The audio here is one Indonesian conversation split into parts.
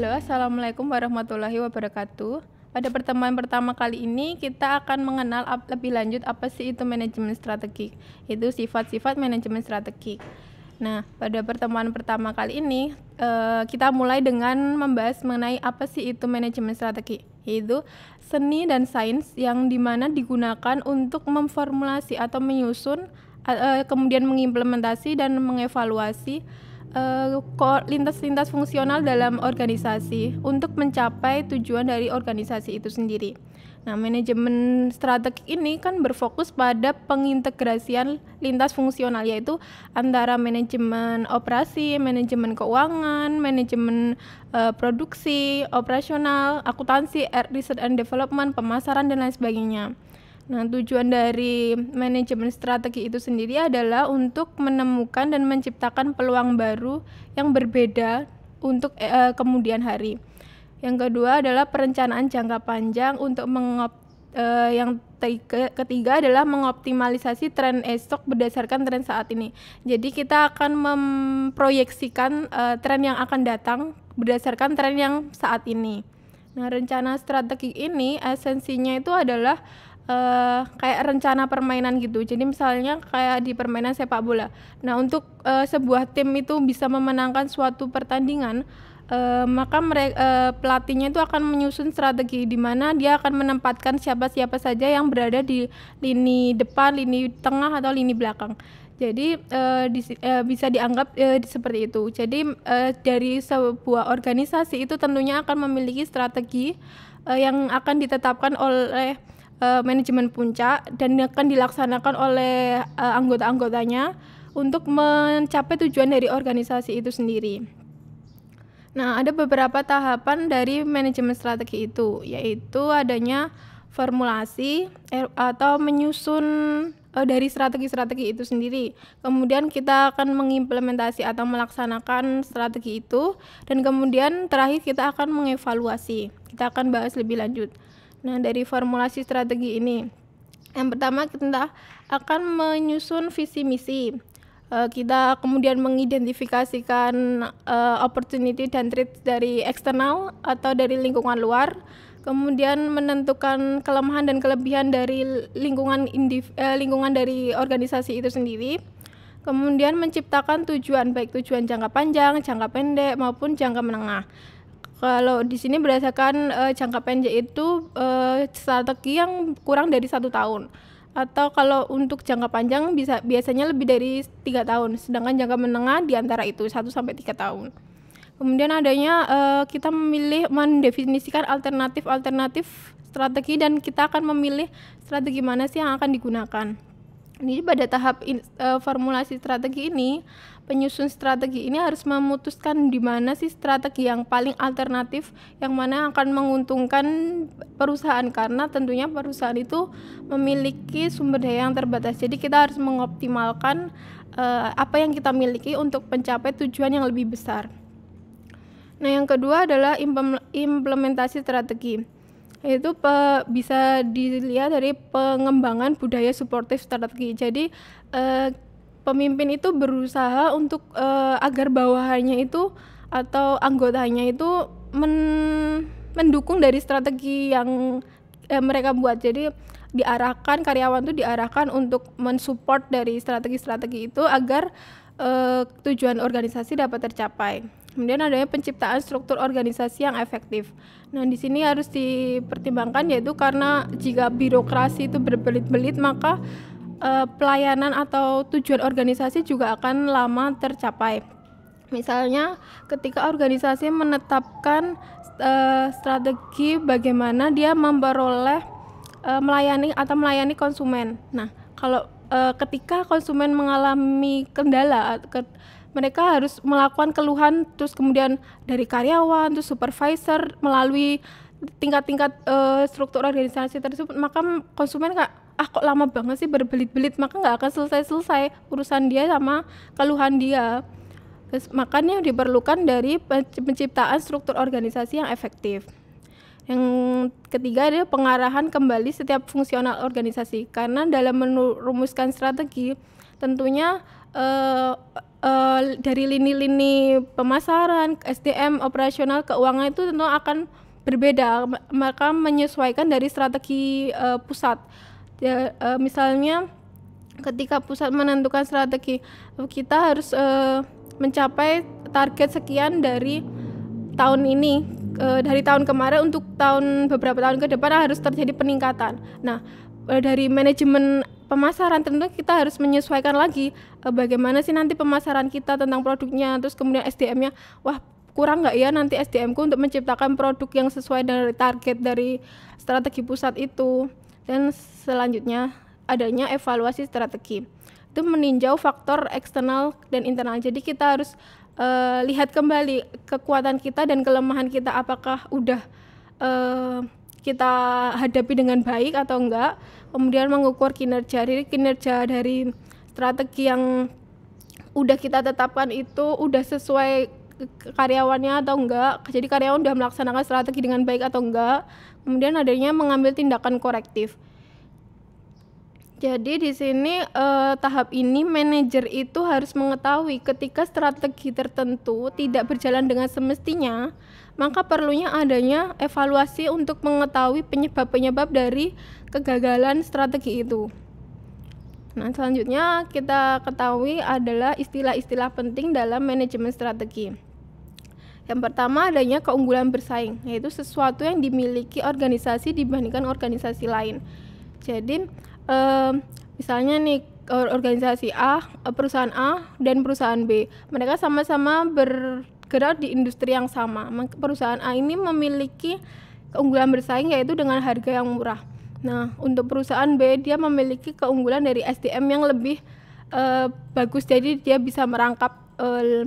Halo, Assalamualaikum warahmatullahi wabarakatuh. Pada pertemuan pertama kali ini, kita akan mengenal lebih lanjut apa sih itu manajemen strategik, itu sifat-sifat manajemen strategik. Nah, pada pertemuan pertama kali ini, eh, kita mulai dengan membahas mengenai apa sih itu manajemen strategik, yaitu seni dan sains yang dimana digunakan untuk memformulasi atau menyusun, eh, eh, kemudian mengimplementasi dan mengevaluasi Eh, lintas-lintas uh, fungsional dalam organisasi untuk mencapai tujuan dari organisasi itu sendiri. Nah, manajemen strategik ini kan berfokus pada pengintegrasian lintas fungsional yaitu antara manajemen operasi, manajemen keuangan, manajemen uh, produksi, operasional, akuntansi, riset and development, pemasaran dan lain sebagainya. Nah, tujuan dari manajemen strategi itu sendiri adalah untuk menemukan dan menciptakan peluang baru yang berbeda untuk e, kemudian hari. Yang kedua adalah perencanaan jangka panjang untuk mengop e, yang tiga, ketiga adalah mengoptimalisasi tren esok berdasarkan tren saat ini. Jadi kita akan memproyeksikan e, tren yang akan datang berdasarkan tren yang saat ini. Nah, rencana strategi ini esensinya itu adalah uh, kayak rencana permainan gitu. Jadi misalnya kayak di permainan sepak bola. Nah, untuk uh, sebuah tim itu bisa memenangkan suatu pertandingan, uh, maka uh, pelatihnya itu akan menyusun strategi di mana dia akan menempatkan siapa-siapa saja yang berada di lini depan, lini tengah atau lini belakang. Jadi uh, di, uh, bisa dianggap uh, seperti itu. Jadi uh, dari sebuah organisasi itu tentunya akan memiliki strategi uh, yang akan ditetapkan oleh uh, manajemen puncak dan akan dilaksanakan oleh uh, anggota-anggotanya untuk mencapai tujuan dari organisasi itu sendiri. Nah, ada beberapa tahapan dari manajemen strategi itu, yaitu adanya formulasi er, atau menyusun uh, dari strategi-strategi itu sendiri. Kemudian kita akan mengimplementasi atau melaksanakan strategi itu dan kemudian terakhir kita akan mengevaluasi. Kita akan bahas lebih lanjut. Nah, dari formulasi strategi ini, yang pertama kita akan menyusun visi misi. Eh, kita kemudian mengidentifikasikan uh, opportunity dan threat dari eksternal atau dari lingkungan luar, kemudian menentukan kelemahan dan kelebihan dari lingkungan indiv, uh, lingkungan dari organisasi itu sendiri. Kemudian menciptakan tujuan baik tujuan jangka panjang, jangka pendek maupun jangka menengah. Kalau di sini berdasarkan uh, jangka pendek itu uh, strategi yang kurang dari satu tahun atau kalau untuk jangka panjang bisa biasanya lebih dari tiga tahun sedangkan jangka menengah di antara itu satu sampai tiga tahun kemudian adanya uh, kita memilih mendefinisikan alternatif alternatif strategi dan kita akan memilih strategi mana sih yang akan digunakan ini pada tahap in, uh, formulasi strategi ini penyusun strategi ini harus memutuskan di mana sih strategi yang paling alternatif yang mana akan menguntungkan perusahaan karena tentunya perusahaan itu memiliki sumber daya yang terbatas. Jadi kita harus mengoptimalkan uh, apa yang kita miliki untuk mencapai tujuan yang lebih besar. Nah, yang kedua adalah implementasi strategi. Itu pe, bisa dilihat dari pengembangan budaya suportif strategi. Jadi, eh, pemimpin itu berusaha untuk uh, agar bawahannya itu atau anggotanya itu men mendukung dari strategi yang eh, mereka buat. Jadi diarahkan karyawan itu diarahkan untuk mensupport dari strategi-strategi itu agar uh, tujuan organisasi dapat tercapai. Kemudian adanya penciptaan struktur organisasi yang efektif. Nah, di sini harus dipertimbangkan yaitu karena jika birokrasi itu berbelit-belit maka uh, pelayanan atau tujuan organisasi juga akan lama tercapai. Misalnya, ketika organisasi menetapkan uh, strategi bagaimana dia memperoleh uh, melayani atau melayani konsumen. Nah, kalau uh, ketika konsumen mengalami kendala, ke, mereka harus melakukan keluhan, terus kemudian dari karyawan, terus supervisor melalui tingkat-tingkat uh, struktur organisasi tersebut maka konsumen kak ah kok lama banget sih berbelit-belit maka nggak akan selesai-selesai urusan dia sama keluhan dia Terus, makanya diperlukan dari penciptaan struktur organisasi yang efektif. Yang ketiga adalah pengarahan kembali setiap fungsional organisasi karena dalam merumuskan strategi tentunya uh, uh, dari lini-lini pemasaran, SDM, operasional, keuangan itu tentu akan berbeda maka menyesuaikan dari strategi uh, pusat ya, uh, misalnya ketika pusat menentukan strategi kita harus uh, mencapai target sekian dari tahun ini uh, dari tahun kemarin untuk tahun beberapa tahun ke depan harus terjadi peningkatan nah uh, dari manajemen pemasaran tentu kita harus menyesuaikan lagi eh, bagaimana sih nanti pemasaran kita tentang produknya terus kemudian SDM-nya wah kurang nggak ya nanti SDM ku untuk menciptakan produk yang sesuai dari target dari strategi pusat itu dan selanjutnya adanya evaluasi strategi itu meninjau faktor eksternal dan internal jadi kita harus uh, lihat kembali kekuatan kita dan kelemahan kita apakah udah uh, kita hadapi dengan baik atau enggak kemudian mengukur kinerja dari kinerja dari strategi yang udah kita tetapkan itu udah sesuai karyawannya atau enggak jadi karyawan sudah melaksanakan strategi dengan baik atau enggak kemudian adanya mengambil tindakan korektif jadi di sini eh, tahap ini manajer itu harus mengetahui ketika strategi tertentu tidak berjalan dengan semestinya, maka perlunya adanya evaluasi untuk mengetahui penyebab-penyebab dari kegagalan strategi itu. Nah, selanjutnya kita ketahui adalah istilah-istilah penting dalam manajemen strategi. Yang pertama adanya keunggulan bersaing, yaitu sesuatu yang dimiliki organisasi dibandingkan organisasi lain. Jadi misalnya nih organisasi A, eh, perusahaan A dan perusahaan B, mereka sama-sama bergerak di industri yang sama. Perusahaan A ini memiliki keunggulan bersaing yaitu dengan harga yang murah. Nah, untuk perusahaan B dia memiliki keunggulan dari SDM yang lebih eh, bagus, jadi dia bisa merangkap eh,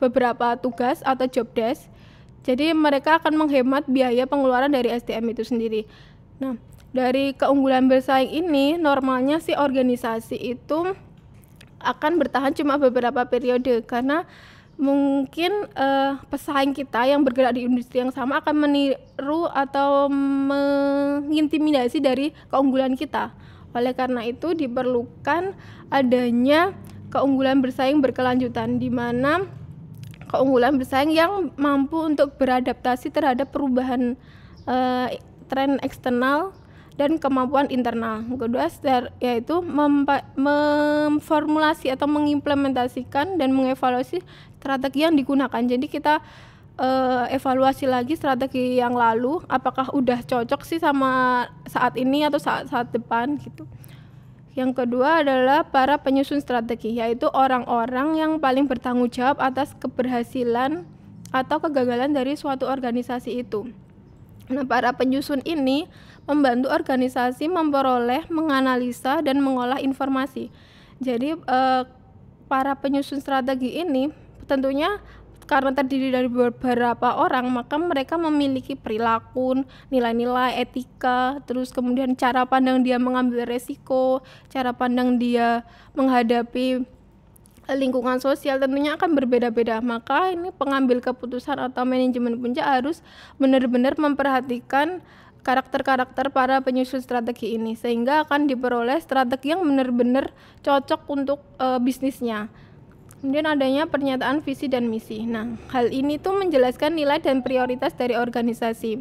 beberapa tugas atau job desk. Jadi mereka akan menghemat biaya pengeluaran dari SDM itu sendiri. Nah, dari keunggulan bersaing ini normalnya si organisasi itu akan bertahan cuma beberapa periode karena mungkin uh, pesaing kita yang bergerak di industri yang sama akan meniru atau mengintimidasi dari keunggulan kita. Oleh karena itu diperlukan adanya keunggulan bersaing berkelanjutan di mana keunggulan bersaing yang mampu untuk beradaptasi terhadap perubahan uh, tren eksternal dan kemampuan internal. Kedua, yaitu memformulasi atau mengimplementasikan dan mengevaluasi strategi yang digunakan. Jadi kita uh, evaluasi lagi strategi yang lalu apakah udah cocok sih sama saat ini atau saat saat depan gitu yang kedua adalah para penyusun strategi, yaitu orang-orang yang paling bertanggung jawab atas keberhasilan atau kegagalan dari suatu organisasi itu. Nah, para penyusun ini membantu organisasi memperoleh, menganalisa, dan mengolah informasi. Jadi, eh, para penyusun strategi ini tentunya karena terdiri dari beberapa orang maka mereka memiliki perilaku nilai-nilai etika terus kemudian cara pandang dia mengambil resiko cara pandang dia menghadapi eh, lingkungan sosial tentunya akan berbeda-beda maka ini pengambil keputusan atau manajemen puncak harus benar-benar memperhatikan karakter-karakter para penyusun strategi ini sehingga akan diperoleh strategi yang benar-benar cocok untuk uh, bisnisnya Kemudian adanya pernyataan visi dan misi. Nah, hal ini tuh menjelaskan nilai dan prioritas dari organisasi.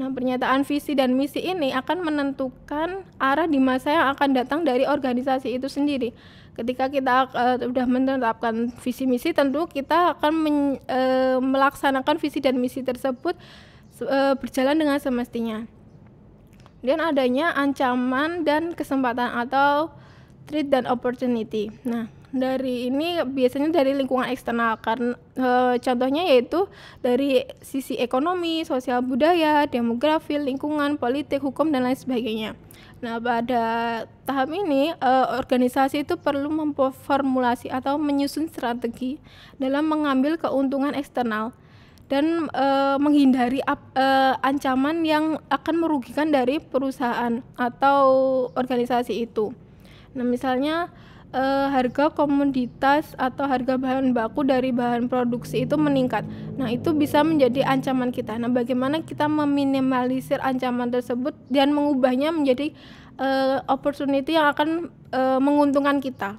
Nah, pernyataan visi dan misi ini akan menentukan arah di masa yang akan datang dari organisasi itu sendiri. Ketika kita uh, sudah menetapkan visi misi, tentu kita akan men, uh, melaksanakan visi dan misi tersebut uh, berjalan dengan semestinya. Kemudian adanya ancaman dan kesempatan atau threat dan opportunity. Nah, dari ini biasanya dari lingkungan eksternal karena e, eh, contohnya yaitu dari sisi ekonomi, sosial budaya, demografi, lingkungan, politik, hukum dan lain sebagainya. Nah, pada tahap ini e, organisasi itu perlu memformulasi atau menyusun strategi dalam mengambil keuntungan eksternal dan e, menghindari ap, e, ancaman yang akan merugikan dari perusahaan atau organisasi itu. Nah, misalnya uh, harga komoditas atau harga bahan baku dari bahan produksi itu meningkat. Nah, itu bisa menjadi ancaman kita. Nah, bagaimana kita meminimalisir ancaman tersebut dan mengubahnya menjadi uh, opportunity yang akan uh, menguntungkan kita.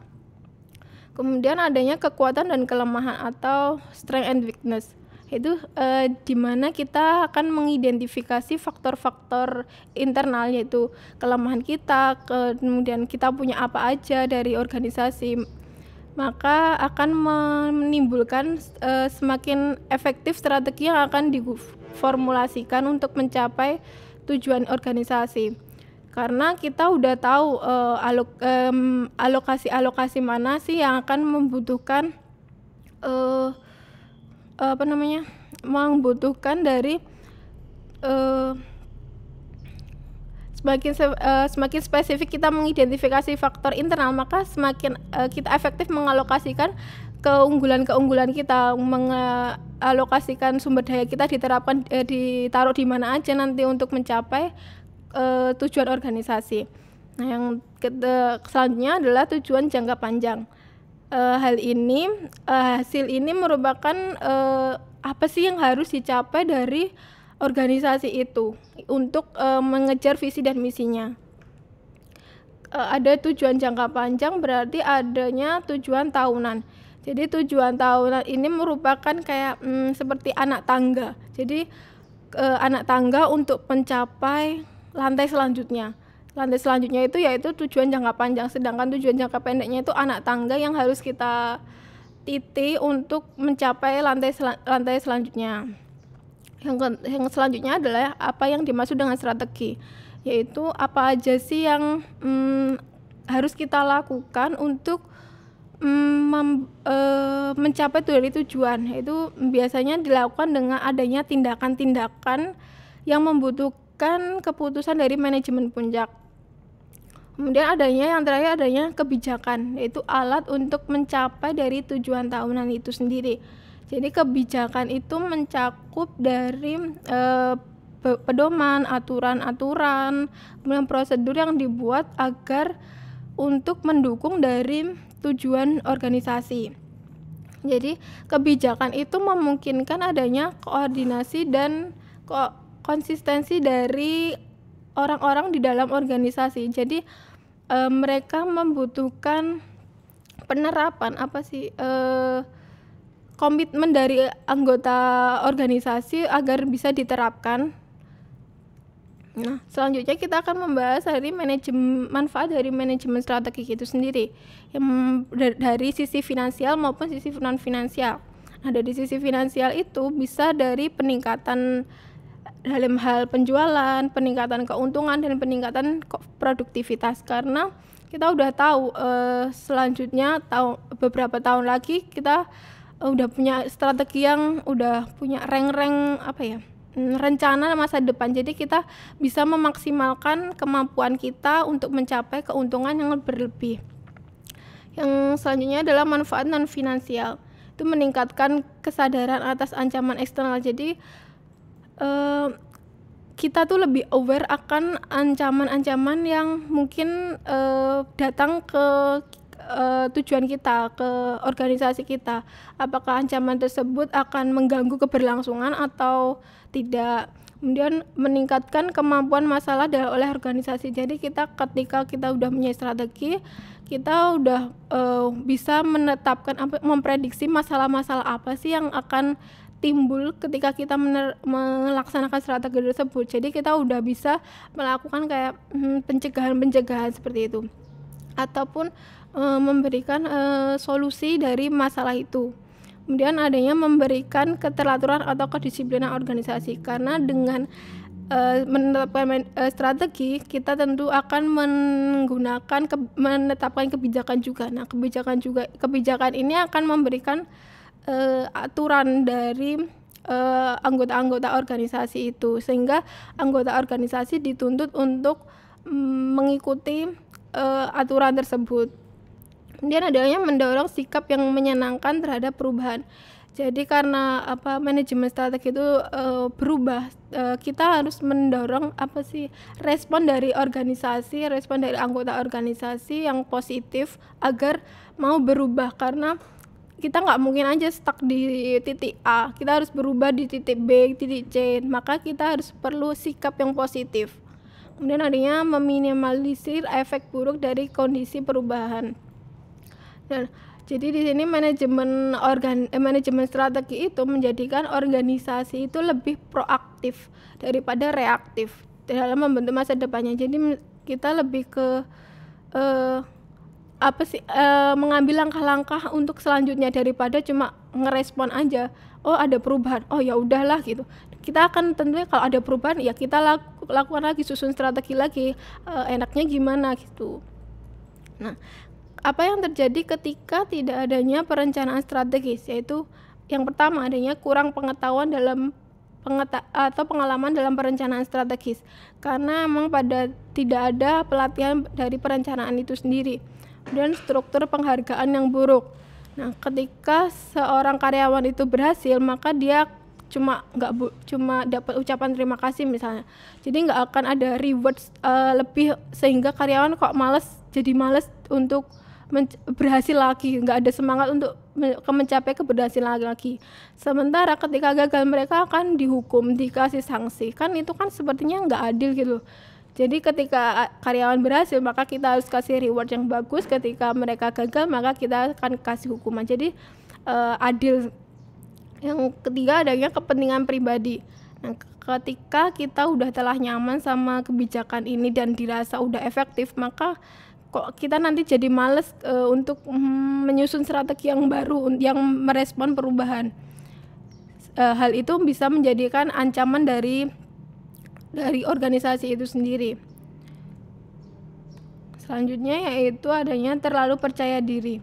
Kemudian adanya kekuatan dan kelemahan atau strength and weakness yaitu uh, eh, di mana kita akan mengidentifikasi faktor-faktor internal yaitu kelemahan kita, kemudian kita punya apa aja dari organisasi maka akan menimbulkan uh, semakin efektif strategi yang akan diformulasikan untuk mencapai tujuan organisasi. Karena kita udah tahu uh, um, alokasi-alokasi mana sih yang akan membutuhkan uh, apa namanya membutuhkan dari uh, semakin eh, semakin spesifik kita mengidentifikasi faktor internal maka semakin uh, kita efektif mengalokasikan keunggulan-keunggulan kita mengalokasikan sumber daya kita diterapkan ditaruh di mana aja nanti untuk mencapai uh, tujuan organisasi. Nah, yang selanjutnya adalah tujuan jangka panjang uh, hal ini uh, hasil ini merupakan uh, apa sih yang harus dicapai dari organisasi itu untuk uh, mengejar visi dan misinya. Uh, ada tujuan jangka panjang berarti adanya tujuan tahunan. Jadi tujuan tahunan ini merupakan kayak hmm, seperti anak tangga. Jadi uh, anak tangga untuk mencapai lantai selanjutnya lantai selanjutnya itu yaitu tujuan jangka panjang sedangkan tujuan jangka pendeknya itu anak tangga yang harus kita titi untuk mencapai lantai sel lantai selanjutnya yang, yang selanjutnya adalah apa yang dimaksud dengan strategi yaitu apa aja sih yang hmm, harus kita lakukan untuk mm, mem, e, mencapai dari tujuan itu? biasanya dilakukan dengan adanya tindakan-tindakan yang membutuhkan keputusan dari manajemen puncak Kemudian adanya yang terakhir adanya kebijakan, yaitu alat untuk mencapai dari tujuan tahunan itu sendiri. Jadi kebijakan itu mencakup dari e, pedoman, aturan-aturan, kemudian prosedur yang dibuat agar untuk mendukung dari tujuan organisasi. Jadi kebijakan itu memungkinkan adanya koordinasi dan ko konsistensi dari orang-orang di dalam organisasi. Jadi e, mereka membutuhkan penerapan apa sih e, komitmen dari anggota organisasi agar bisa diterapkan. Nah, selanjutnya kita akan membahas dari manajemen manfaat dari manajemen strategi itu sendiri yang dari sisi finansial maupun sisi non finansial. Nah, dari sisi finansial itu bisa dari peningkatan dalam hal penjualan, peningkatan keuntungan dan peningkatan produktivitas karena kita udah tahu uh, selanjutnya tahu beberapa tahun lagi kita uh, udah punya strategi yang udah punya reng-reng apa ya mm, rencana masa depan jadi kita bisa memaksimalkan kemampuan kita untuk mencapai keuntungan yang berlebih yang selanjutnya adalah manfaat non finansial itu meningkatkan kesadaran atas ancaman eksternal jadi kita tuh lebih aware akan ancaman-ancaman yang mungkin uh, datang ke uh, tujuan kita ke organisasi kita apakah ancaman tersebut akan mengganggu keberlangsungan atau tidak kemudian meningkatkan kemampuan masalah oleh organisasi jadi kita ketika kita sudah punya strategi kita sudah uh, eh, bisa menetapkan memprediksi masalah-masalah apa sih yang akan timbul ketika kita mener, melaksanakan strategi tersebut. Jadi kita udah bisa melakukan kayak hmm, pencegahan-pencegahan seperti itu ataupun e, memberikan e, solusi dari masalah itu. Kemudian adanya memberikan keteraturan atau kedisiplinan organisasi karena dengan eh, menetapkan strategi kita tentu akan menggunakan menetapkan kebijakan juga. Nah, kebijakan juga kebijakan ini akan memberikan uh, aturan dari eh, anggota-anggota uh, organisasi itu sehingga anggota organisasi dituntut untuk mm, mengikuti uh, aturan tersebut. Kemudian adanya mendorong sikap yang menyenangkan terhadap perubahan. Jadi karena apa manajemen strategi itu uh, berubah, uh, kita harus mendorong apa sih respon dari organisasi, respon dari anggota organisasi yang positif agar mau berubah karena kita nggak mungkin aja stuck di titik A kita harus berubah di titik B titik C maka kita harus perlu sikap yang positif kemudian adanya meminimalisir efek buruk dari kondisi perubahan dan jadi di sini manajemen organ eh, manajemen strategi itu menjadikan organisasi itu lebih proaktif daripada reaktif dalam membentuk masa depannya. Jadi kita lebih ke eh, apa sih e, mengambil langkah-langkah untuk selanjutnya daripada cuma ngerespon aja oh ada perubahan oh ya udahlah gitu kita akan tentunya kalau ada perubahan ya kita laku, lakukan lagi susun strategi lagi e, enaknya gimana gitu nah apa yang terjadi ketika tidak adanya perencanaan strategis yaitu yang pertama adanya kurang pengetahuan dalam pengeta atau pengalaman dalam perencanaan strategis karena memang pada tidak ada pelatihan dari perencanaan itu sendiri dan struktur penghargaan yang buruk. Nah, ketika seorang karyawan itu berhasil, maka dia cuma nggak cuma dapat ucapan terima kasih misalnya. Jadi nggak akan ada reward uh, eh, lebih sehingga karyawan kok males jadi males untuk berhasil lagi, nggak ada semangat untuk men mencapai keberhasilan lagi, lagi. Sementara ketika gagal mereka akan dihukum, dikasih sanksi. Kan itu kan sepertinya nggak adil gitu. Jadi ketika karyawan berhasil maka kita harus kasih reward yang bagus, ketika mereka gagal maka kita akan kasih hukuman. Jadi uh, adil. Yang ketiga adanya kepentingan pribadi. Nah, ketika kita udah telah nyaman sama kebijakan ini dan dirasa udah efektif, maka kok kita nanti jadi males uh, untuk hmm, menyusun strategi yang baru yang merespon perubahan. Uh, hal itu bisa menjadikan ancaman dari dari organisasi itu sendiri. Selanjutnya yaitu adanya terlalu percaya diri.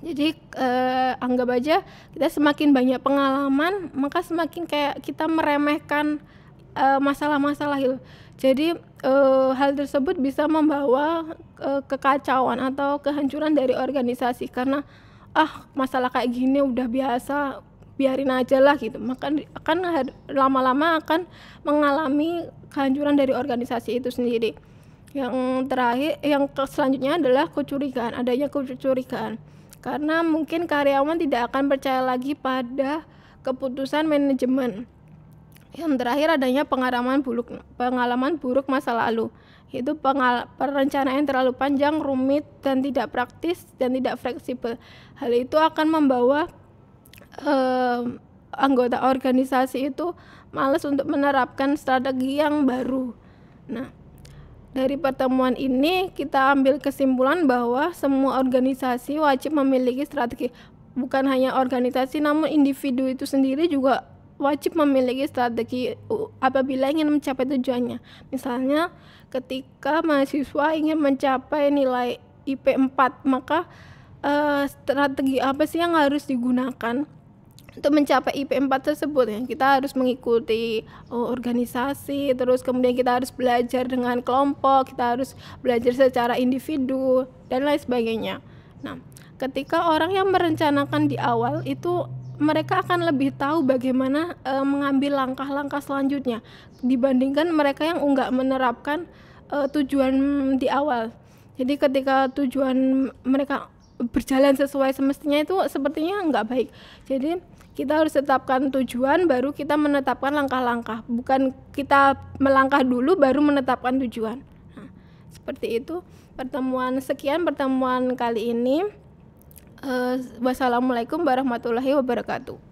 Jadi eh, anggap aja kita semakin banyak pengalaman, maka semakin kayak kita meremehkan eh, masalah-masalah itu. Jadi eh, hal tersebut bisa membawa eh, kekacauan atau kehancuran dari organisasi karena ah masalah kayak gini udah biasa biarin aja lah gitu maka akan lama-lama akan mengalami kehancuran dari organisasi itu sendiri yang terakhir yang selanjutnya adalah kecurigaan adanya kecurigaan karena mungkin karyawan tidak akan percaya lagi pada keputusan manajemen yang terakhir adanya pengalaman buruk pengalaman buruk masa lalu itu pengal perencanaan terlalu panjang, rumit, dan tidak praktis dan tidak fleksibel. Hal itu akan membawa um, anggota organisasi itu males untuk menerapkan strategi yang baru. Nah, dari pertemuan ini kita ambil kesimpulan bahwa semua organisasi wajib memiliki strategi. Bukan hanya organisasi namun individu itu sendiri juga wajib memiliki strategi apabila ingin mencapai tujuannya. Misalnya ketika mahasiswa ingin mencapai nilai IP 4, maka uh, strategi apa sih yang harus digunakan? untuk mencapai IP4 tersebut ya kita harus mengikuti oh, organisasi terus kemudian kita harus belajar dengan kelompok kita harus belajar secara individu dan lain sebagainya nah ketika orang yang merencanakan di awal itu mereka akan lebih tahu bagaimana e, mengambil langkah-langkah selanjutnya dibandingkan mereka yang enggak menerapkan e, tujuan di awal jadi ketika tujuan mereka berjalan sesuai semestinya itu sepertinya enggak baik jadi kita harus tetapkan tujuan baru kita menetapkan langkah-langkah bukan kita melangkah dulu baru menetapkan tujuan nah, seperti itu pertemuan sekian pertemuan kali ini uh, wassalamualaikum warahmatullahi wabarakatuh